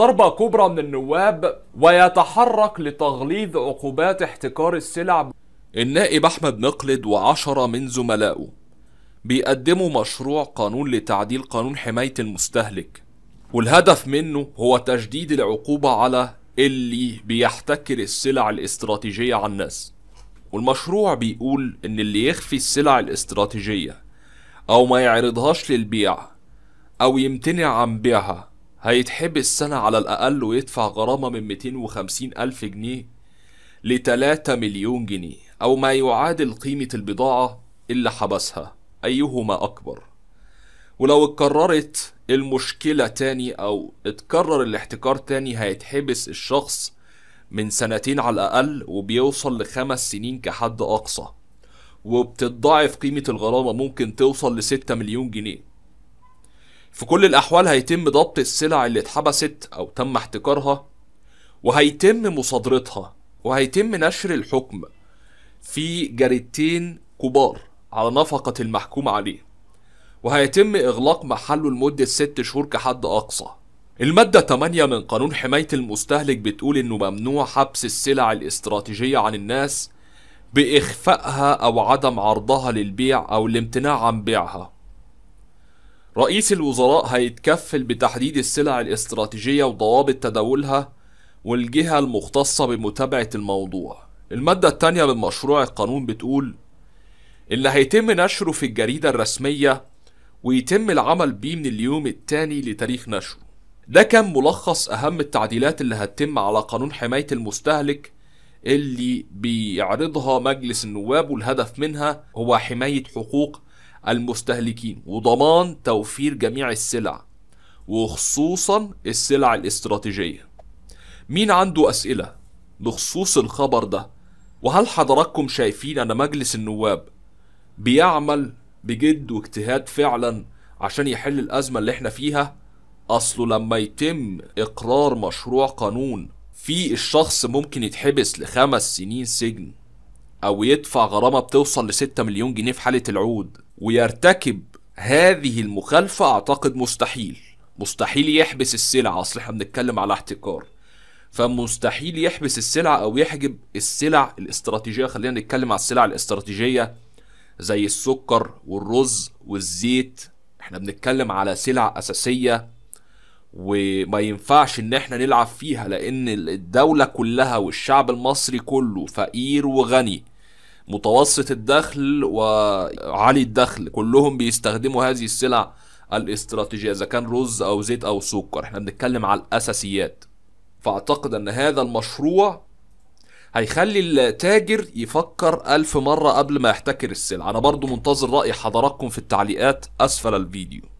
ضربة كبرى من النواب ويتحرك لتغليظ عقوبات احتكار السلع النائب أحمد مقلد وعشرة من زملائه بيقدموا مشروع قانون لتعديل قانون حماية المستهلك والهدف منه هو تشديد العقوبة على اللي بيحتكر السلع الاستراتيجية على الناس والمشروع بيقول إن اللي يخفي السلع الاستراتيجية أو ما يعرضهاش للبيع أو يمتنع عن بيعها هيتحبس سنة على الأقل ويدفع غرامة من 250 ألف جنيه ل 3 مليون جنيه أو ما يعادل قيمة البضاعة اللي حبسها أيهما أكبر ولو اتكررت المشكلة تاني أو اتكرر الاحتكار تاني هيتحبس الشخص من سنتين على الأقل وبيوصل لخمس سنين كحد أقصى وبتتضاعف قيمة الغرامة ممكن توصل لستة مليون جنيه في كل الأحوال هيتم ضبط السلع اللي اتحبست أو تم احتكارها وهيتم مصادرتها وهيتم نشر الحكم في جريدتين كبار على نفقة المحكوم عليه وهيتم إغلاق محله لمدة ست شهور كحد أقصى المادة 8 من قانون حماية المستهلك بتقول إنه ممنوع حبس السلع الاستراتيجية عن الناس بإخفائها أو عدم عرضها للبيع أو الامتناع عن بيعها رئيس الوزراء هيتكفل بتحديد السلع الاستراتيجية وضوابط تداولها والجهة المختصة بمتابعة الموضوع المادة التانية من مشروع القانون بتقول اللي هيتم نشره في الجريدة الرسمية ويتم العمل بيه من اليوم التاني لتاريخ نشره ده كان ملخص أهم التعديلات اللي هتتم على قانون حماية المستهلك اللي بيعرضها مجلس النواب والهدف منها هو حماية حقوق المستهلكين وضمان توفير جميع السلع وخصوصا السلع الاستراتيجية مين عنده أسئلة بخصوص الخبر ده وهل حضراتكم شايفين أن مجلس النواب بيعمل بجد واجتهاد فعلا عشان يحل الأزمة اللي احنا فيها أصله لما يتم إقرار مشروع قانون فيه الشخص ممكن يتحبس لخمس سنين سجن أو يدفع غرامة بتوصل لستة مليون جنيه في حالة العود ويرتكب هذه المخالفة أعتقد مستحيل مستحيل يحبس السلع أصل إحنا بنتكلم على احتكار فمستحيل يحبس السلع أو يحجب السلع الاستراتيجية خلينا نتكلم على السلع الاستراتيجية زي السكر والرز والزيت إحنا بنتكلم على سلع أساسية وما ينفعش إن إحنا نلعب فيها لأن الدولة كلها والشعب المصري كله فقير وغني متوسط الدخل وعالي الدخل كلهم بيستخدموا هذه السلع الاستراتيجيه اذا كان رز او زيت او سكر احنا بنتكلم على الاساسيات فاعتقد ان هذا المشروع هيخلي التاجر يفكر ألف مرة قبل ما يحتكر السلعة أنا برضو منتظر رأي حضراتكم في التعليقات أسفل الفيديو